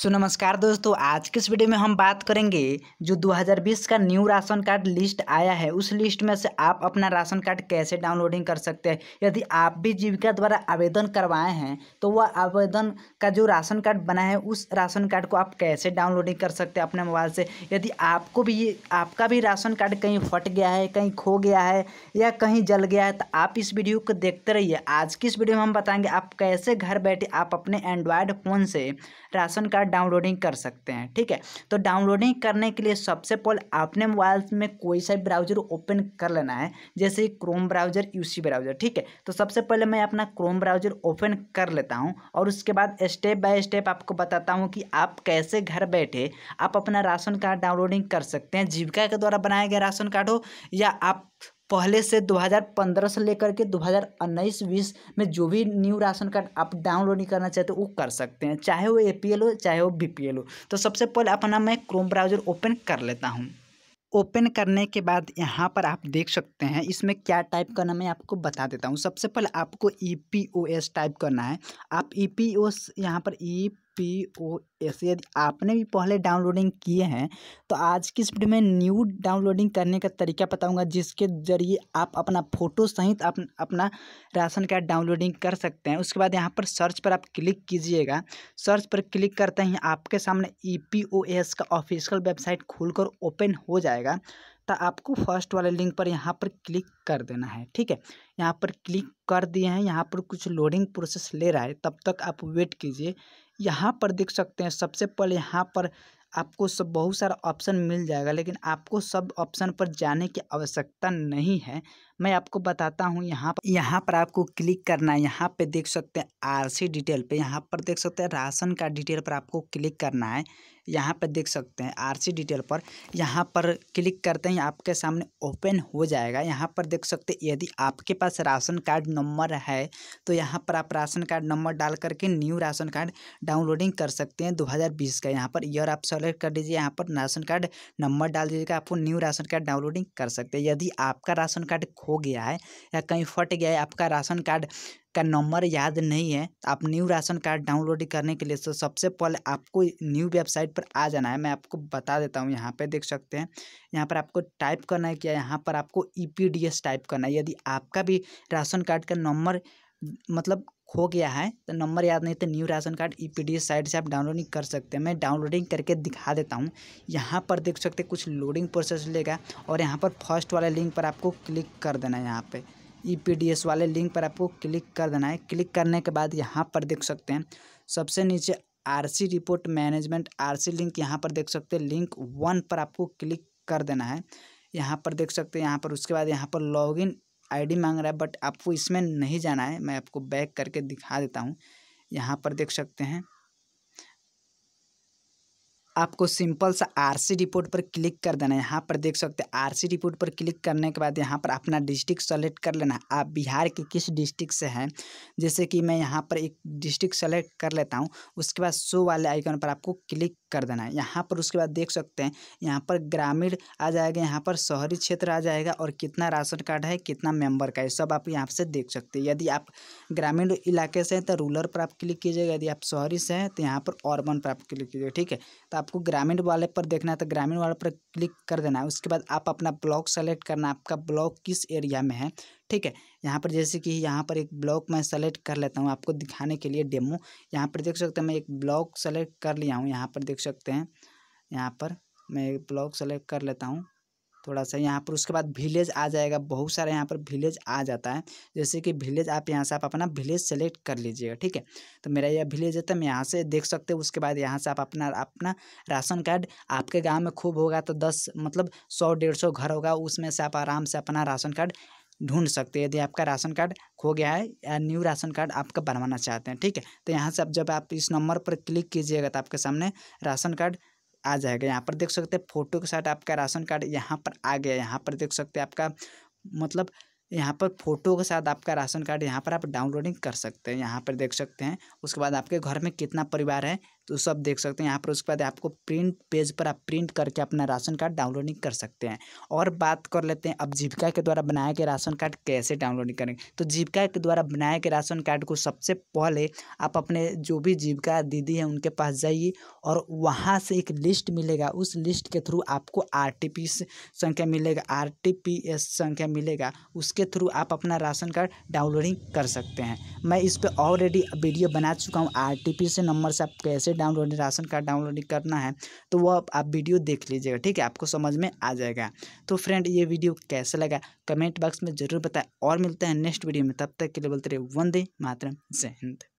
सो so, नमस्कार दोस्तों आज के इस वीडियो में हम बात करेंगे जो 2020 का न्यू राशन कार्ड लिस्ट आया है उस लिस्ट में से आप अपना राशन कार्ड कैसे डाउनलोडिंग कर सकते हैं यदि आप भी जीविका द्वारा आवेदन करवाए हैं तो वह आवेदन का जो राशन कार्ड बना है उस राशन कार्ड को आप कैसे डाउनलोडिंग कर सकते हैं अपने मोबाइल से यदि आपको भी आपका भी राशन कार्ड कहीं फट गया है कहीं खो गया है या कहीं जल गया है तो आप इस वीडियो को देखते रहिए आज की इस वीडियो में हम बताएँगे आप कैसे घर बैठे आप अपने एंड्रॉयड फ़ोन से राशन कार्ड डाउनलोडिंग कर सकते हैं ठीक है तो डाउनलोडिंग करने के लिए सबसे पहले आपने मोबाइल में कोई सा ब्राउजर ओपन कर लेना है जैसे क्रोम ब्राउजर यूसी ब्राउजर ठीक है तो सबसे पहले मैं अपना क्रोम ब्राउजर ओपन कर लेता हूँ और उसके बाद स्टेप बाय स्टेप आपको बताता हूँ कि आप कैसे घर बैठे आप अपना राशन कार्ड डाउनलोडिंग कर सकते हैं जीविका के द्वारा बनाया गया राशन कार्ड हो या आप पहले से 2015 से लेकर के 2019 20 में जो भी न्यू राशन कार्ड आप डाउनलोड नहीं करना चाहते वो कर सकते हैं चाहे वो ए हो चाहे वो बी हो तो सबसे पहले अपना मैं क्रोम ब्राउज़र ओपन कर लेता हूँ ओपन करने के बाद यहाँ पर आप देख सकते हैं इसमें क्या टाइप करना मैं आपको बता देता हूँ सबसे पहले आपको E P O S type करना है आप ई पी ओ यहाँ पर E e P O S यदि आपने भी पहले डाउनलोडिंग किए हैं तो आज की इस वीडियो में न्यू डाउनलोडिंग करने का तरीका बताऊंगा जिसके जरिए आप अपना फ़ोटो सहित अप, अपना राशन कार्ड डाउनलोडिंग कर सकते हैं उसके बाद यहाँ पर सर्च पर आप क्लिक कीजिएगा सर्च पर क्लिक करते ही आपके सामने ई पी ओ एस का ऑफिशियल वेबसाइट खुलकर ओपन हो जाएगा तो आपको फर्स्ट वाले लिंक पर यहाँ पर क्लिक कर देना है ठीक है यहाँ पर क्लिक कर दिए हैं यहाँ पर कुछ लोडिंग प्रोसेस ले रहा है तब तक आप वेट कीजिए यहाँ पर देख सकते हैं सबसे पहले यहाँ पर आपको सब बहुत सारा ऑप्शन मिल जाएगा लेकिन आपको सब ऑप्शन पर जाने की आवश्यकता नहीं है मैं आपको बताता हूँ यहाँ पर यहाँ पर आपको क्लिक करना है यहाँ पे देख सकते हैं आरसी डिटेल पे यहाँ पर देख सकते हैं राशन का डिटेल पर आपको क्लिक करना है यहाँ पर देख सकते हैं आरसी डिटेल पर यहाँ पर क्लिक करते हैं आपके सामने ओपन हो जाएगा यहाँ पर देख सकते हैं यदि आपके पास राशन कार्ड नंबर है तो यहाँ पर आप राशन कार्ड नंबर डाल करके न्यू राशन कार्ड डाउनलोडिंग कर सकते हैं 2020 का यहाँ पर ईयर आप सेलेक्ट कर दीजिए यहाँ पर राशन कार्ड नंबर डाल दीजिएगा आपको न्यू राशन कार्ड डाउनलोडिंग कर सकते हैं यदि आपका राशन कार्ड खो गया है या कहीं फट गया है आपका राशन कार्ड का नंबर याद नहीं है तो आप न्यू राशन कार्ड डाउनलोड करने के लिए तो सबसे पहले आपको न्यू वेबसाइट पर आ जाना है मैं आपको बता देता हूँ यहाँ पे देख सकते हैं यहाँ पर आपको टाइप करना है क्या यहाँ पर आपको ई e टाइप करना है यदि आपका भी राशन कार्ड का नंबर मतलब खो गया है तो नंबर याद नहीं तो new ration card E e P site से आप डाउनलोडिंग कर सकते हैं मैं डाउनलोडिंग करके दिखा देता हूँ यहाँ पर देख सकते कुछ लोडिंग प्रोसेस लेगा और यहाँ पर फर्स्ट वाले लिंक पर आपको क्लिक कर देना है यहाँ पर ई e पी वाले लिंक पर आपको क्लिक कर देना है क्लिक करने के बाद यहाँ पर देख सकते हैं सबसे नीचे RC report management RC link यहाँ पर देख सकते हैं लिंक वन पर आपको क्लिक कर देना है यहाँ पर देख सकते हैं यहाँ पर उसके बाद यहाँ पर आई डी मांग रहा है बट आपको इसमें नहीं जाना है मैं आपको बैक करके दिखा देता हूँ यहाँ पर देख सकते हैं आपको सिंपल सा आरसी रिपोर्ट पर क्लिक कर देना है यहाँ पर देख सकते हैं आरसी रिपोर्ट पर क्लिक करने के बाद यहाँ पर अपना डिस्ट्रिक्ट सेलेक्ट कर लेना है आप बिहार के किस डिस्ट्रिक्ट से हैं जैसे कि मैं यहाँ पर एक डिस्ट्रिक्ट सेलेक्ट कर लेता हूँ उसके बाद शो वाले आइकन पर आपको क्लिक कर देना है यहाँ पर उसके बाद देख सकते हैं यहाँ पर ग्रामीण आ जाएगा यहाँ पर शहरी क्षेत्र आ जाएगा और कितना राशन कार्ड है कितना मेंबर का है सब आप यहाँ से देख सकते हैं यदि आप ग्रामीण इलाके से हैं तो रूरल पर आप क्लिक कीजिएगा यदि आप शहरी से हैं तो यहाँ पर ऑर्बन पर आप क्लिक कीजिएगा ठीक है तो आप आपको ग्रामीण वाले पर देखना है तो ग्रामीण वाले पर क्लिक कर देना है उसके बाद आप अपना ब्लॉक सेलेक्ट करना आपका ब्लॉक किस एरिया में है ठीक है यहाँ पर जैसे कि यहाँ पर एक ब्लॉक मैं सेलेक्ट कर लेता हूँ आपको दिखाने के लिए डेमो यहाँ पर देख सकते हैं मैं एक ब्लॉक सेलेक्ट कर लिया हूँ यहाँ पर देख सकते हैं यहाँ पर मैं एक ब्लॉक सेलेक्ट कर लेता हूँ थोड़ा सा यहाँ पर उसके बाद विलेज आ जाएगा बहुत सारे यहाँ पर विलेज आ जाता है जैसे कि विलेज आप यहाँ से आप अपना विलेज सेलेक्ट कर लीजिएगा ठीक है तो मेरा यह विलेज है तो मैं यहाँ से देख सकते हो उसके बाद यहाँ से आप अपना अपना राशन कार्ड आपके गाँव में खूब होगा तो दस मतलब सौ डेढ़ सौ घर होगा उसमें से आप आराम से अपना राशन कार्ड ढूंढ सकते हैं यदि आपका राशन कार्ड खो गया है या न्यू राशन कार्ड आपका बनवाना चाहते हैं ठीक है तो यहाँ से आप जब आप इस नंबर पर क्लिक कीजिएगा तो आपके सामने राशन कार्ड आ जाएगा यहाँ पर देख सकते हैं फोटो के साथ आपका राशन कार्ड यहाँ पर आ गया यहाँ पर देख सकते हैं आपका मतलब यहाँ पर फोटो के साथ आपका राशन कार्ड यहाँ पर आप डाउनलोडिंग कर सकते हैं यहाँ पर देख सकते हैं उसके बाद आपके घर में कितना परिवार है तो सब देख सकते हैं यहाँ पर उसके बाद आपको प्रिंट पेज पर आप प्रिंट करके अपना राशन कार्ड डाउनलोडिंग कर सकते हैं और बात कर लेते हैं अब जीविका के द्वारा बनाए गए राशन कार्ड कैसे डाउनलोडिंग करेंगे तो जीविका के द्वारा बनाए गए राशन कार्ड को सबसे पहले आप अपने जो भी जीविका दीदी है उनके पास जाइए और वहाँ से एक लिस्ट मिलेगा उस लिस्ट के थ्रू आपको आर संख्या मिलेगा आर संख्या मिलेगा उसके थ्रू आप अपना राशन कार्ड डाउनलोडिंग कर सकते हैं मैं इस पर ऑलरेडी वीडियो बना चुका हूँ आर से नंबर से आप कैसे डाउनलोड राशन कार्ड डाउनलोडिंग करना है तो वह आप वीडियो देख लीजिएगा ठीक है आपको समझ में आ जाएगा तो फ्रेंड ये वीडियो कैसा लगा कमेंट बॉक्स में ज़रूर बताएं और मिलते हैं नेक्स्ट वीडियो में तब तक के लिए बोलते रहे वंदे मातरम जय हिंद